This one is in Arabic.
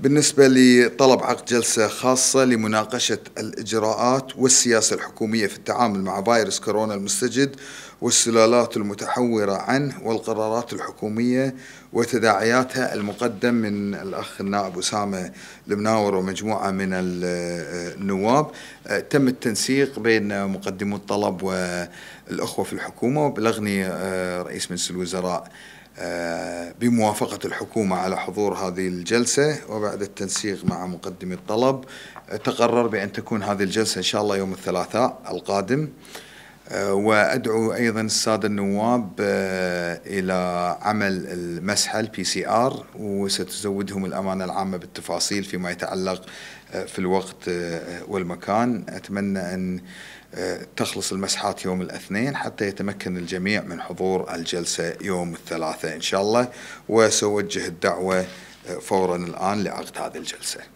بالنسبة لطلب عقد جلسة خاصة لمناقشة الإجراءات والسياسة الحكومية في التعامل مع فيروس كورونا المستجد والسلالات المتحورة عنه والقرارات الحكومية وتداعياتها المقدم من الأخ النائب أسامة المناور ومجموعة من النواب تم التنسيق بين مقدمو الطلب والأخوة في الحكومة وبلغني آه، رئيس مجلس الوزراء آه، بموافقة الحكومة على حضور هذه الجلسة وبعد التنسيق مع مقدمي الطلب تقرر بأن تكون هذه الجلسة إن شاء الله يوم الثلاثاء القادم آه، وادعو ايضا الساده النواب آه، الى عمل المسحه البي سي ار وستزودهم الامانه العامه بالتفاصيل فيما يتعلق آه، في الوقت والمكان اتمنى ان تخلص المسحات يوم الاثنين حتى يتمكن الجميع من حضور الجلسه يوم الثلاثاء ان شاء الله وسوجه الدعوه فورا الان لعقد هذه الجلسه